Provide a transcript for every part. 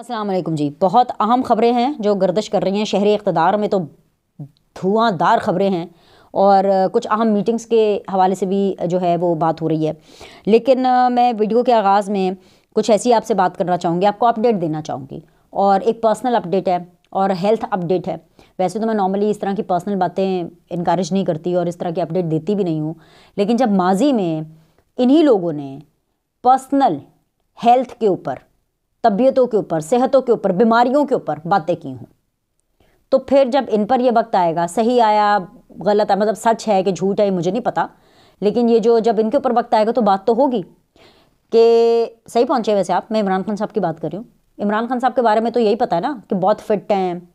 असलम जी बहुत अहम ख़बरें हैं जो गर्दश कर रही हैं शहरी इकतदार में तो धुआंधार ख़बरें हैं और कुछ अहम मीटिंग्स के हवाले से भी जो है वो बात हो रही है लेकिन मैं वीडियो के आगाज़ में कुछ ऐसी आपसे बात करना चाहूँगी आपको अपडेट देना चाहूँगी और एक पर्सनल अपडेट है और हेल्थ अपडेट है वैसे तो मैं नॉर्मली इस तरह की पर्सनल बातें इनक्रेज नहीं करती और इस तरह की अपडेट देती भी नहीं हूँ लेकिन जब माजी में इन्हीं लोगों ने पर्सनल हेल्थ के ऊपर तबीयतों के ऊपर सेहतों के ऊपर बीमारियों के ऊपर बातें की हूँ तो फिर जब इन पर यह वक्त आएगा सही आया गलत आया मतलब सच है कि झूठ है मुझे नहीं पता लेकिन ये जो जब इनके ऊपर वक्त आएगा तो बात तो होगी कि सही पहुँचे वैसे आप मैं इमरान खान साहब की बात कर रही हूँ इमरान खान साहब के बारे में तो यही पता है ना कि बहुत फिट हैं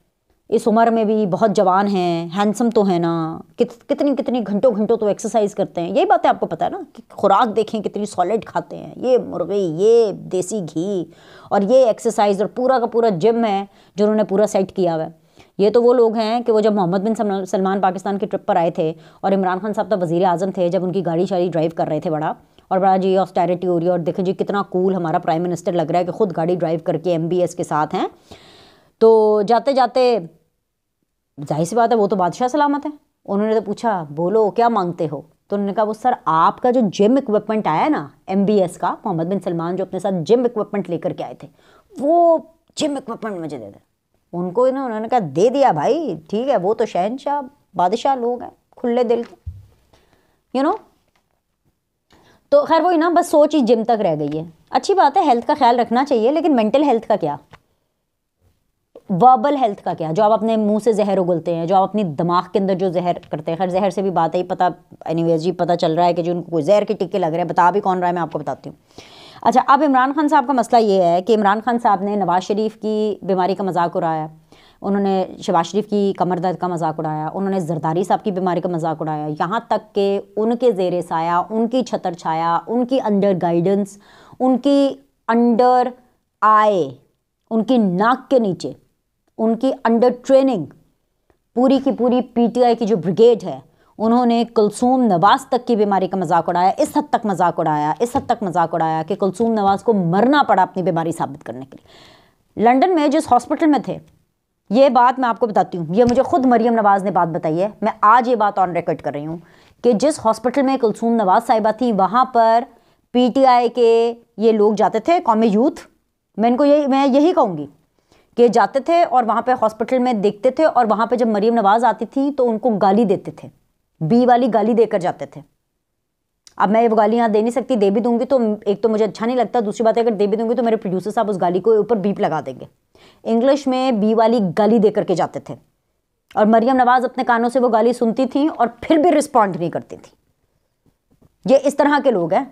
इस उम्र में भी बहुत जवान हैं हैंडसम तो है ना कित, कितनी कितनी घंटों घंटों तो एक्सरसाइज करते हैं यही बातें आपको पता है ना कि खुराक देखें कितनी सॉलिड खाते हैं ये मुर्गे ये देसी घी और ये एक्सरसाइज और पूरा का पूरा जिम है जिन्होंने पूरा सेट किया हुआ है ये तो वो लोग हैं कि वो जब मोहम्मद बिन सलमान पाकिस्तान के ट्रिप पर आए थे और इमरान खान साहब तो वज़ी अजम थे जब उनकी गाड़ी शाड़ी ड्राइव कर रहे थे बड़ा और बड़ा जी ऑस्टैरिटी हो रही है और देखें जी कितना कूल हमारा प्राइम मिनिस्टर लग रहा है कि ख़ुद गाड़ी ड्राइव करके एम के साथ हैं तो जाते जाते जाहिर सी बात है वो तो बादशाह सलामत है उन्होंने तो पूछा बोलो क्या मांगते हो तो उन्होंने कहा वो सर आपका जो जिम इक्विपमेंट आया ना एम का मोहम्मद बिन सलमान जो अपने साथ जिम इक्विपमेंट लेकर के आए थे वो जिम इक्विपमेंट मुझे दे दे उनको ना उन्होंने कहा दे दिया भाई ठीक है वो तो शहनशाह बादशाह लोग हैं खुले दिल के यू नो तो खैर वही ना बस सोच ही जिम तक रह गई है अच्छी बात है हेल्थ का ख्याल रखना चाहिए लेकिन मेंटल हेल्थ का क्या वर्बल हेल्थ का क्या जो आप अपने मुंह से जहर उगलते हैं जो आप अपने दिमाग के अंदर जो जहर करते हैं हर जहर से भी बात है पता एनी जी पता चल रहा है कि जो उनको कोई जहर के टिक्के लग रहे हैं बता भी कौन रहा है मैं आपको बताती हूँ अच्छा अब इमरान खान साहब का मसला ये है कि इमरान खान साहब ने नवाज़ शरीफ की बीमारी का मजाक उड़ाया उन्होंने शबाज शरीफ की कमर दर्द का मजाक उड़ाया उन्होंने जरदारी साहब की बीमारी का मजाक उड़ाया यहाँ तक के उनके जेर साया उनकी छतर छाया उनकी अंडर गाइडेंस उनकी अंडर आए उनकी नाक के नीचे उनकी अंडर ट्रेनिंग पूरी की पूरी पीटीआई की जो ब्रिगेड है उन्होंने कुलसूम नवाज तक की बीमारी का मजाक उड़ाया इस हद तक मजाक उड़ाया इस हद तक मजाक उड़ाया कि कुलसूम नवाज को मरना पड़ा अपनी बीमारी साबित करने के लिए लंदन में जिस हॉस्पिटल में थे ये बात मैं आपको बताती हूँ ये मुझे खुद मरियम नवाज़ ने बात बताई है मैं आज ये बात ऑन रिकॉर्ड कर रही हूँ कि जिस हॉस्पिटल में कुलसूम नवाज साहिबा थी वहाँ पर पीटीआई के ये लोग जाते थे कौमी यूथ मैं इनको यही मैं यही कहूँगी के जाते थे और वहाँ पे हॉस्पिटल में देखते थे और वहाँ पे जब मरीम नवाज़ आती थी तो उनको गाली देते थे बी वाली गाली देकर जाते थे अब मैं वो गाली यहाँ दे नहीं सकती दे भी दूंगी तो एक तो मुझे अच्छा नहीं लगता दूसरी बात अगर दे भी दूंगी तो मेरे प्रोड्यूसर साहब उस गाली को ऊपर बीप लगा देंगे इंग्लिश में बी वाली गाली दे करके जाते थे और मरियम नवाज़ अपने कानों से वो गाली सुनती थी और फिर भी रिस्पॉन्ड नहीं करती थी ये इस तरह के लोग हैं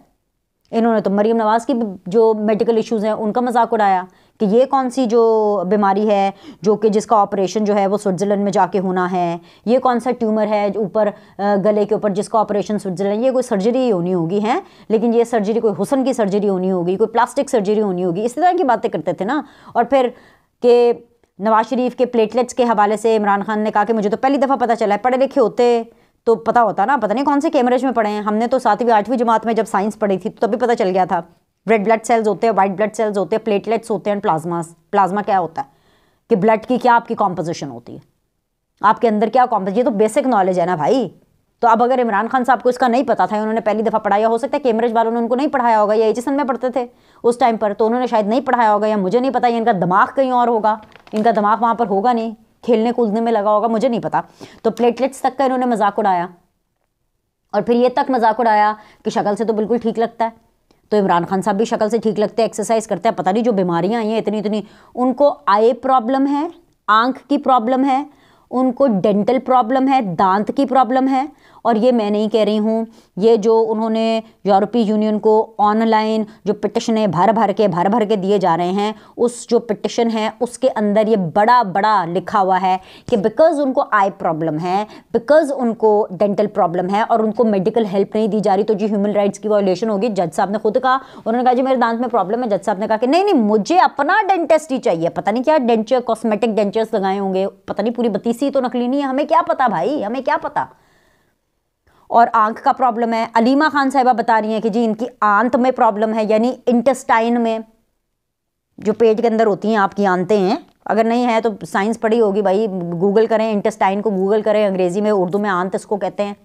इन्होंने तो मरीम नवाज़ की जो मेडिकल इश्यूज़ हैं उनका मजाक उड़ाया कि ये कौन सी जो बीमारी है जो कि जिसका ऑपरेशन जो है वो स्विट्ज़रलैंड में जाके होना है ये कौन सा ट्यूमर है ऊपर गले के ऊपर जिसका ऑपरेशन स्विट्ज़रलैंड ये कोई सर्जरी होनी होगी है लेकिन ये सर्जरी कोई हुसन की सर्जरी होनी होगी कोई प्लास्टिक सर्जरी होनी होगी इस तरह की बातें करते थे ना और फिर के नवाज़ शरीफ के प्लेटलेट्स के हवाले से इमरान खान ने कहा कि मुझे तो पहली दफ़ा पता चला है पढ़े लिखे होते तो पता होता ना पता नहीं कौन से कैमरेज में पढ़े हैं हमने तो सातवीं आठवीं जमात में जब साइंस पढ़ी थी तो तभी पता चल गया था रेड ब्लड सेल्स होते हैं वाइट ब्लड सेल्स होते हैं प्लेटलेट्स होते हैं प्लाज्मा प्लाज्मा क्या होता है कि ब्लड की क्या आपकी कॉम्पोजिशन होती है आपके अंदर क्या कॉम्पोजिशन ये तो बेसिक नॉलेज है ना भाई तो अब अगर इमरान खान साहब को इसका नहीं पता था उन्होंने पहली दफ़ा पढ़ाया हो सकता है कैमरेज वालों ने उनको नहीं पढ़ाया होगा या एजिसन में पढ़ते थे उस टाइम पर तो उन्होंने शायद नहीं पढ़ाया होगा या मुझे नहीं पता या इनका दिमाग कहीं और होगा इनका दिमाग वहाँ पर होगा नहीं खेलने कूदने में लगा होगा मुझे नहीं पता तो प्लेटलेट्स तक का इन्होंने मजाक उड़ाया और फिर ये तक मजाक उड़ाया कि शक्ल से तो बिल्कुल ठीक लगता है तो इमरान खान साहब भी शक्ल से ठीक लगते हैं एक्सरसाइज करते हैं पता नहीं जो बीमारियां आई हैं इतनी इतनी उनको आई प्रॉब्लम है आंख की प्रॉब्लम है उनको डेंटल प्रॉब्लम है दांत की प्रॉब्लम है और ये मैं नहीं कह रही हूँ ये जो उन्होंने यूरोपीय यूनियन को ऑनलाइन जो पिटिशन है भर भर के भर भर के दिए जा रहे हैं उस जो पिटिशन है उसके अंदर ये बड़ा बड़ा लिखा हुआ है कि बिकॉज उनको आई प्रॉब्लम है बिकॉज उनको डेंटल प्रॉब्लम है और उनको मेडिकल हेल्प नहीं दी जा रही तो जी ह्यूमन राइट्स की वॉयलेशन होगी जज साहब ने खुद कहा उन्होंने कहा जी मेरे दांत में प्रॉब्लम है जज साहब ने कहा कि नहीं नहीं मुझे अपना डेंटिस्ट ही चाहिए पता नहीं क्या डेंचर कॉस्मेटिक डेंचर्स लगाए होंगे पता नहीं पूरी बतीसी तो नकली नहीं है हमें क्या पता भाई हमें क्या पता और आंख का प्रॉब्लम है अलीमा खान साहिबा बता रही हैं कि जी इनकी आंत में प्रॉब्लम है यानी इंटेस्टाइन में जो पेट के अंदर होती हैं आपकी आंतें हैं अगर नहीं है तो साइंस पढ़ी होगी भाई गूगल करें इंटेस्टाइन को गूगल करें अंग्रेज़ी में उर्दू में आंत इसको कहते हैं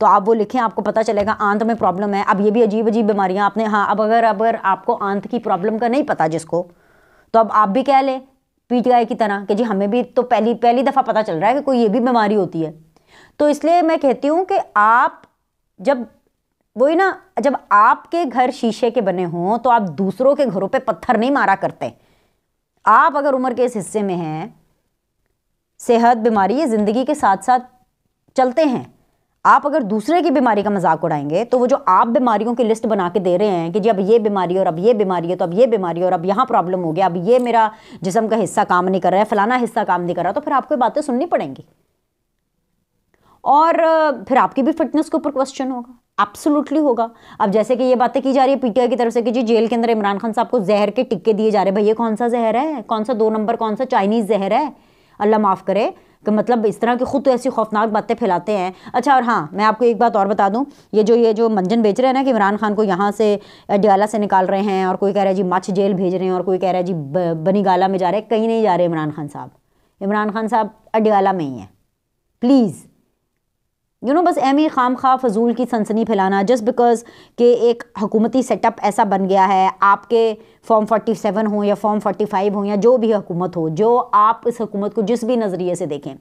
तो आप वो लिखें आपको पता चलेगा आंत में प्रॉब्लम है अब ये भी अजीब अजीब बीमारियाँ आपने हाँ अब अगर अगर आपको आंत की प्रॉब्लम का नहीं पता जिसको तो अब आप भी कह लें पीट गाय की तरह कि जी हमें भी तो पहली पहली दफ़ा पता चल रहा है कि कोई ये भी बीमारी होती है तो इसलिए मैं कहती हूँ कि आप जब वही ना जब आपके घर शीशे के बने हों तो आप दूसरों के घरों पे पत्थर नहीं मारा करते आप अगर उम्र के इस हिस्से में हैं सेहत बीमारी ये ज़िंदगी के साथ साथ चलते हैं आप अगर दूसरे की बीमारी का मजाक उड़ाएंगे तो वो जो आप बीमारियों की लिस्ट बना के दे रहे हैं कि जी अब ये बीमारी और अब ये बीमारी है तो अब ये बीमारी और अब यहाँ प्रॉब्लम हो गया अब ये मेरा जिसम का हिस्सा काम नहीं कर रहा है फलाना हिस्सा काम नहीं कर रहा तो फिर आपको बातें सुननी पड़ेंगी और फिर आपकी भी फिटनेस के ऊपर क्वेश्चन होगा एब्सोल्युटली होगा अब जैसे कि ये बातें की जा रही है पीटीआई की तरफ से कि जी जेल के अंदर इमरान खान साहब को जहर के टिक्के दिए जा रहे हैं भैया कौन सा जहर है कौन सा दो नंबर कौन सा चाइनीज़ जहर है अल्लाह माफ़ करे कि मतलब इस तरह की खुद तो ऐसी खौफनाक बातें फैलाते हैं अच्छा और हाँ मैं आपको एक बात और बता दूं ये जो ये जो मंजन बेच रहे हैं ना कि इमरान खान को यहाँ से डियाला से निकाल रहे हैं और कोई कह रहा है जी मच्छ जेल भेज रहे हैं और कोई कह रहा है जी बनी गाला में जा रहे हैं कहीं नहीं जा रहे इमरान खान साहब इमरान खान साहब अडियाला में ही हैं प्लीज़ यू नो बस एम ही खाम खा फजूल की सनसनी फैलाना जस्ट बिकॉज के एक हकूमती सेटअप ऐसा बन गया है आपके फॉर्म सेवन हो या फॉर्म फाइव हो या जो भी हुकूमत हो जो आप इस हुकूमत को जिस भी नज़रिए से देखें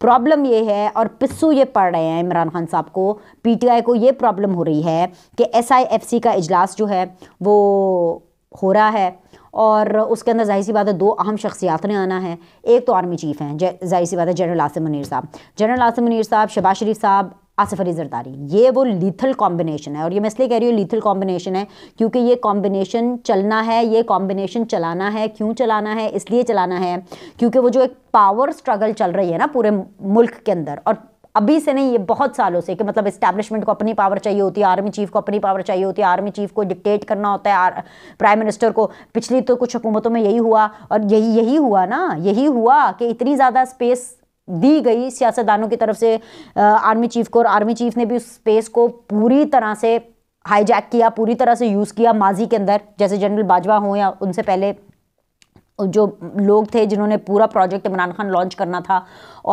प्रॉब्लम ये है और पिस्सू ये पढ़ रहे हैं इमरान खान साहब को पी टी आई को ये प्रॉब्लम हो रही है कि एस आई एफ सी का इजलास जो है वो हो रहा है और उसके अंदर जाहिर सी बात है दो अहम शख्सियात ने आना है एक तो आर्मी चीफ हैं जाहिर सी बात है जनरल आसिम मुनीर साहब जनरल आसिम मुनीर साहब शबाज शरीफ साहब आसिफ अली जरदारी ये वो लीथल कॉम्बिनेशन है और ये मैं इसलिए कह रही हूँ लीथल कॉम्बिनेशन है क्योंकि ये कॉम्बिनेशन चलना है ये कॉम्बिनेशन चलाना है क्यों चलाना है इसलिए चलाना है क्योंकि वो जो एक पावर स्ट्रगल चल रही है ना पूरे मुल्क के अंदर और अभी से नहीं ये बहुत सालों से कि मतलब इस्टेब्लिशमेंट को अपनी पावर चाहिए होती है आर्मी चीफ को अपनी पावर चाहिए होती है आर्मी चीफ को डिक्टेट करना होता है प्राइम मिनिस्टर को पिछली तो कुछ हुकूमतों में यही हुआ और यही यही हुआ ना यही हुआ कि इतनी ज़्यादा स्पेस दी गई सियासतदानों की तरफ से आर्मी चीफ को और आर्मी चीफ ने भी उस स्पेस को पूरी तरह से हाईजैक किया पूरी तरह से यूज़ किया माजी के अंदर जैसे जनरल बाजवा हों या उनसे पहले जो लोग थे जिन्होंने पूरा प्रोजेक्ट इमरान खान लॉन्च करना था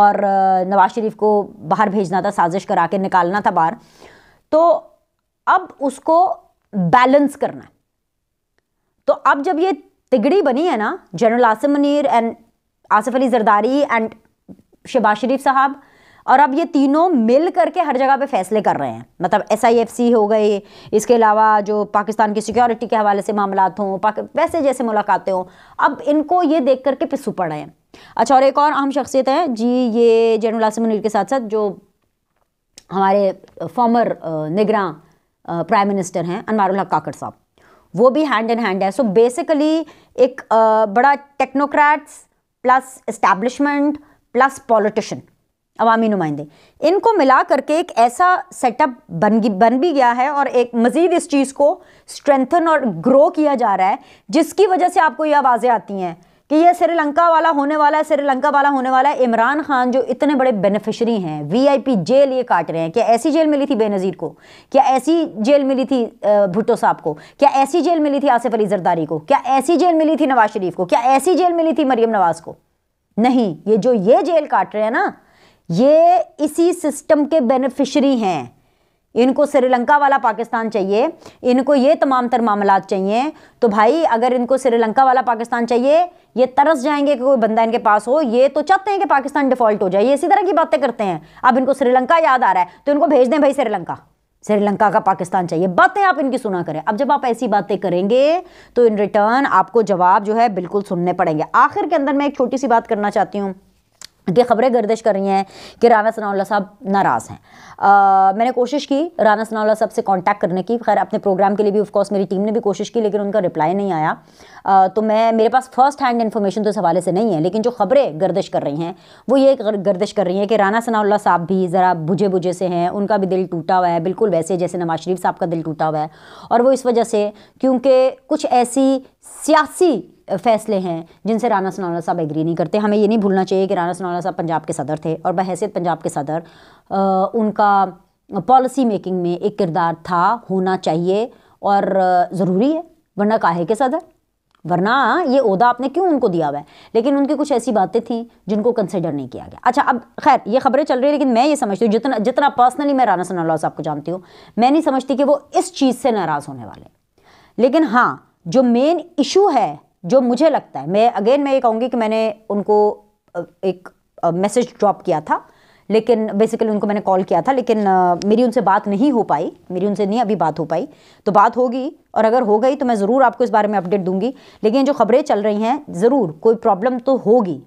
और नवाज शरीफ को बाहर भेजना था साजिश करा के निकालना था बाहर तो अब उसको बैलेंस करना है तो अब जब ये तिगड़ी बनी है ना general Asim Munir and Asif Ali Zardari and Shehbaz Sharif साहब और अब ये तीनों मिल करके हर जगह पे फैसले कर रहे हैं मतलब एस हो गए इसके अलावा जो पाकिस्तान की सिक्योरिटी के हवाले से मामला हों वैसे जैसे मुलाकातें हों अब इनको ये देख करके पिसू पड़ रहे हैं अच्छा और एक और अहम शख्सियत है जी ये जनरल आसिम मुनीर के साथ साथ जो हमारे फॉर्मर निगरान प्राइम मिनिस्टर हैं अनवारुल हक काकड़ साहब वो भी हैंड इन हैंड है सो बेसिकली एक बड़ा technocrats plus establishment plus politician अवामी नुमाइंदे इनको मिला करके एक ऐसा सेटअप बन बन भी गया है और एक मज़ीद इस चीज़ को स्ट्रेंथन और ग्रो किया जा रहा है जिसकी वजह से आपको ये आवाज़ें आती हैं कि यह श्रीलंका वाला होने वाला है श्रीलंका वाला होने वाला है इमरान खान जो इतने बड़े बेनिफिशरी हैं वीआईपी जेल ये काट रहे हैं क्या ऐसी जेल मिली थी बेनज़ीर को क्या ऐसी जेल मिली थी भुट्टो साहब को क्या ऐसी जेल मिली थी आसिफ अली जरदारी को क्या ऐसी जेल मिली थी नवाज शरीफ को क्या ऐसी जेल मिली थी मरियम नवाज़ को नहीं ये जो ये जेल काट रहे हैं ना ये इसी सिस्टम के बेनिफिशरी हैं इनको श्रीलंका वाला पाकिस्तान चाहिए इनको ये तमाम तर मामला चाहिए तो भाई अगर इनको श्रीलंका वाला पाकिस्तान चाहिए ये तरस जाएंगे कि कोई बंदा इनके पास हो ये तो चाहते हैं कि पाकिस्तान डिफॉल्ट हो जाए ये इसी तरह की बातें करते हैं अब इनको श्रीलंका याद आ रहा है तो इनको भेज दें भाई श्रीलंका श्रीलंका का पाकिस्तान चाहिए बातें आप इनकी सुना करें अब जब आप ऐसी बातें करेंगे तो इन रिटर्न आपको जवाब जो है बिल्कुल सुनने पड़ेंगे आखिर के अंदर मैं एक छोटी सी बात करना चाहती हूँ कि खबरें गर्दिश कर रही हैं कि राना सनाउल्ला साहब नाराज़ हैं मैंने कोशिश की राना सनाउल्ला साहब से कांटेक्ट करने की खैर अपने प्रोग्राम के लिए भी ऑफकोर्स मेरी टीम ने भी कोशिश की लेकिन उनका रिप्लाई नहीं आया आ, तो मैं मेरे पास फर्स्ट हैंड इन्फॉर्मेशन तो इस हवाले से नहीं है लेकिन जो खबरें गर्दिश कर रही हैं वो ये गर्दिश कर रही हैं कि राना सनाउल्ला साहब भी ज़रा बुझे बुझे से हैं उनका भी दिल टूटा हुआ है बिल्कुल वैसे जैसे नवाज शरीफ साहब का दिल टूटा हुआ है और वो इस वजह से क्योंकि कुछ ऐसी सियासी फैसले हैं जिनसे राना सनौला साहब एग्री नहीं करते हमें ये नहीं भूलना चाहिए कि राना सनौला साहब पंजाब के सदर थे और बहसीत पंजाब के सदर आ, उनका पॉलिसी मेकिंग में एक किरदार था होना चाहिए और ज़रूरी है वरना काहे के सदर वरना ये उहदा आपने क्यों उनको दिया हुआ है लेकिन उनकी कुछ ऐसी बातें थी जिनको कंसिडर नहीं किया गया अच्छा अब खैर ये खबरें चल रही है लेकिन मैं ये समझती हूँ जितना जितना पर्सनली मैं राना सनौला साहब को जानती हूँ मैं नहीं समझती कि वो इस चीज़ से नाराज़ होने वाले लेकिन हाँ जो मेन इशू है जो मुझे लगता है मैं अगेन मैं ये कहूँगी कि मैंने उनको एक मैसेज ड्रॉप किया था लेकिन बेसिकली उनको मैंने कॉल किया था लेकिन मेरी उनसे बात नहीं हो पाई मेरी उनसे नहीं अभी बात हो पाई तो बात होगी और अगर हो गई तो मैं ज़रूर आपको इस बारे में अपडेट दूंगी लेकिन जो खबरें चल रही हैं ज़रूर कोई प्रॉब्लम तो होगी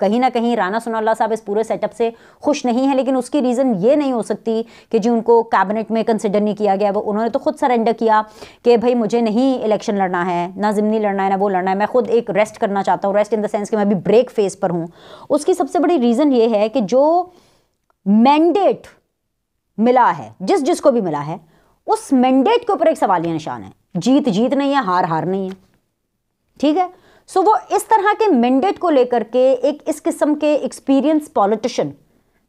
कहीं ना कहीं राना सोनाला साहब इस पूरे सेटअप से खुश नहीं है लेकिन उसकी रीज़न ये नहीं हो सकती कि जी उनको कैबिनेट में कंसिडर नहीं किया गया वो उन्होंने तो खुद सरेंडर किया कि भाई मुझे नहीं इलेक्शन लड़ना है ना ज़िमनी लड़ना है ना वो लड़ना है मैं खुद एक रेस्ट करना चाहता हूँ रेस्ट इन द सेंस कि मैं अभी ब्रेक फेज पर हूँ उसकी सबसे बड़ी रीज़न ये है कि जो मैंडेट मिला है जिस जिसको भी मिला है उस मैंडेट के ऊपर एक सवालिया निशान है जीत जीत नहीं है हार हार नहीं है ठीक है सो so, वो इस तरह के मैंडेट को लेकर के एक इस किस्म के एक्सपीरियंस पॉलिटिशियन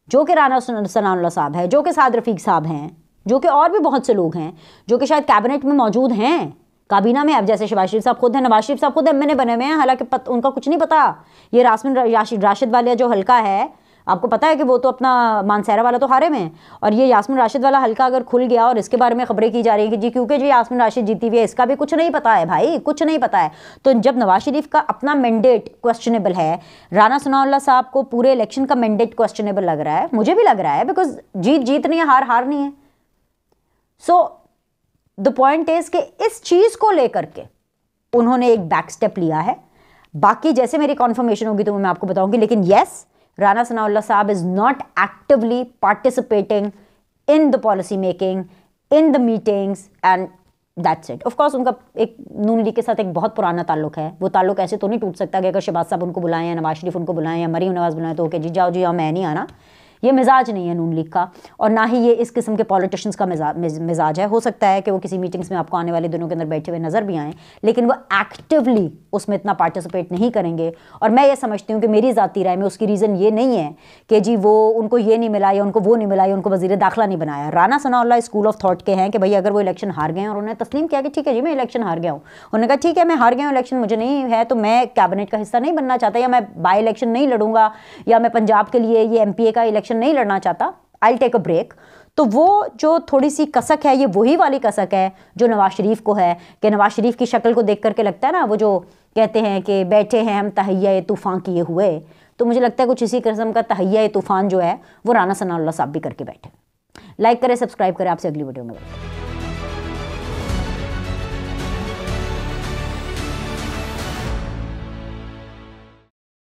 जो कि राना सनाउल्ला साहब है जो कि साद रफीक साहब हैं जो कि और भी बहुत से लोग हैं जो कि शायद कैबिनेट में मौजूद हैं काबीना में अब जैसे शिवाज शरीफ साहब खुद हैं नवाज शरीफ साहब खुद एम बने हुए हैं हालांकि उनका कुछ नहीं पता ये रासमिन राशिद राशिद वालिया जो हल्का है आपको पता है कि वो तो अपना मानसहरा वाला तो हारे में है और ये यासमिन राशिद वाला हल्का अगर खुल गया और इसके बारे में खबरें की जा रही है कि जी क्योंकि जी यासमिन राशिद जीती हुई है इसका भी कुछ नहीं पता है भाई कुछ नहीं पता है तो जब नवाज शरीफ का अपना मैंडेट क्वेश्चनेबल है राना सनाउल्ला साहब को पूरे इलेक्शन का मैंडेट क्वेश्चनेबल लग रहा है मुझे भी लग रहा है बिकॉज जीत जीत नहीं है हार हार नहीं है सो द पॉइंट इज कि इस चीज़ को लेकर के उन्होंने एक बैक स्टेप लिया है बाकी जैसे मेरी कॉन्फर्मेशन होगी तो मैं आपको बताऊंगी लेकिन yes yes, Rana Sanaullah Saab is not actively participating in the policy making, in the meetings and it. Of of course उनका एक नून लीग के साथ एक बहुत पुराना ताल्लुक है वो ताल्लुक ऐसे तो नहीं टूट सकता कि अगर शहबाज साहब उनको बुलाएं या नवाज शरीफ उनको बुलाएं या मरी नवाज बुलाएं तो ओके जी जाओ जी हाँ मैं नहीं आना ये मिजाज नहीं है नून लीग का और ना ही ये इस किस्म के पॉलिटिशियंस का मिजाज है हो सकता है कि वो किसी मीटिंग्स में आपको आने वाले दिनों के अंदर बैठे हुए नज़र भी आएँ लेकिन वो एक्टिवली उसमें इतना पार्टिसिपेट नहीं करेंगे और मैं ये समझती हूँ कि मेरी ज़ाती राय में उसकी रीज़न ये नहीं है कि जी वो उनको ये नहीं मिला या उनको वो नहीं मिला या उनको वजीर दाखिला नहीं बनाया Rana Sana school of thought के हैं कि भाई अगर वो इलेक्शन हार गए और उन्होंने तस्लीम किया कि ठीक है जी मैं इलेक्शन हार गया हूँ उन्होंने कहा ठीक है मैं हार गया हूँ इलेक्शन मुझे नहीं है तो मैं कैबिनेट का हिस्सा नहीं बनना चाहता या मैं बाई इलेक्शन नहीं लड़ूंगा या मैं पंजाब के लिए ये एम का इलेक्शन इलेक्शन नहीं लड़ना चाहता आई टेक अ ब्रेक तो वो जो थोड़ी सी कसक है ये वही वाली कसक है जो नवाज शरीफ को है कि नवाज शरीफ की शक्ल को देख करके लगता है ना वो जो कहते हैं कि बैठे हैं हम तहैया तूफ़ान किए हुए तो मुझे लगता है कुछ इसी किस्म का तहैया तूफ़ान जो है वो राना सना साहब भी करके बैठे लाइक करें सब्सक्राइब करें आपसे अगली वीडियो में